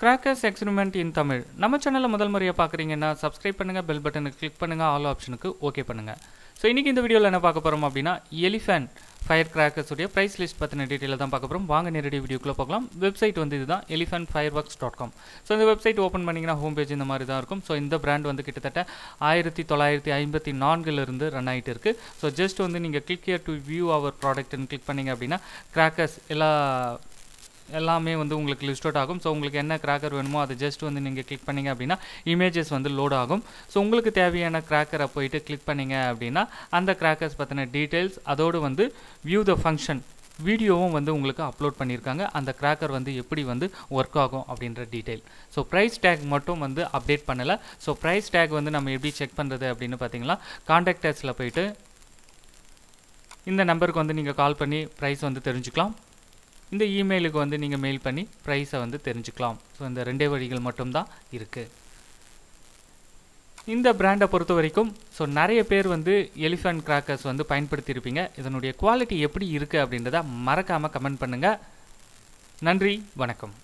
crackers experiment இன் தமிழ் நம்ம சேனலில் முதல் முறையாக பார்க்குறீங்கன்னா சப்ஸ்கிரைப் பண்ணுங்கள் பெல் பட்டனுக்கு கிளிக் பண்ணுங்கள் ஆல் ஆப்ஷனுக்கு ஓகே பண்ணுங்கள் ஸோ இன்றைக்கி இந்த வீடியோவில் என்ன பார்க்க போகிறோம் அப்படின்னா எலிஃபேன் ஃபயர் கிராக்கர்ஸுடைய ப்ரைஸ் லிஸ்ட் பற்றின டீட்டெயில் தான் பார்க்க போகிறோம் வாங்க நேரடி வீடியோக்குள்ளே பார்க்கலாம் வெப்சைட் வந்து இதுதான் elephant fireworks dot com so இந்த வெப்சைட் ஓப்பன் பண்ணிங்கன்னா ஹோம் பேஜ் இந்த மாதிரி தான் இருக்கும் ஸோ இந்த பிராண்ட் வந்து கிட்டத்தட்ட ஆயிரத்தி தொள்ளாயிரத்தி ஐம்பத்தி நான்கிலிருந்து ரன் ஆகிட்டு இருக்குது ஸோ ஜஸ்ட் வந்து நீங்கள் click here to view our ப்ராடக்ட்னு கிளிக் பண்ணிங்க அப்படின்னா கிராக்கர்ஸ் எல்லா எல்லாமே வந்து உங்களுக்கு லிஸ்ட் அவுட் ஆகும் ஸோ உங்களுக்கு என்ன கிராக்கர் வேணுமோ அதை ஜஸ்ட் வந்து நீங்கள் கிளிக் பண்ணிங்க அப்படின்னா இமேஜஸ் வந்து லோட் ஆகும் ஸோ உங்களுக்கு தேவையான கிராக்கரை போயிட்டு கிளிக் பண்ணிங்க அப்படின்னா அந்த கிராக்கர்ஸ் பற்றின டீட்டெயில்ஸ் அதோடு வந்து வியூ த ஃபங்க்ஷன் வீடியோவும் வந்து உங்களுக்கு அப்லோட் பண்ணியிருக்காங்க அந்த கிராக்கர் வந்து எப்படி வந்து ஒர்க் ஆகும் அப்படின்ற டீட்டெயில் ஸோ ப்ரைஸ் டேக் மட்டும் வந்து அப்டேட் பண்ணலை ஸோ ப்ரைஸ் டேக் வந்து நம்ம எப்படி செக் பண்ணுறது அப்படின்னு பார்த்தீங்கன்னா காண்டாக்டர்ஸில் போயிட்டு இந்த நம்பருக்கு வந்து நீங்கள் கால் பண்ணி ப்ரைஸ் வந்து தெரிஞ்சுக்கலாம் இந்த இமெயிலுக்கு வந்து நீங்கள் மெயில் பண்ணி ப்ரைஸை வந்து தெரிஞ்சுக்கலாம் ஸோ இந்த ரெண்டே வழிகள் மட்டும்தான் இருக்குது இந்த பிராண்டை பொறுத்த வரைக்கும் ஸோ நிறைய பேர் வந்து எலிஃபண்ட் கிராக்கர்ஸ் வந்து பயன்படுத்தியிருப்பீங்க இதனுடைய குவாலிட்டி எப்படி இருக்குது அப்படின்றத மறக்காமல் கமெண்ட் பண்ணுங்கள் நன்றி வணக்கம்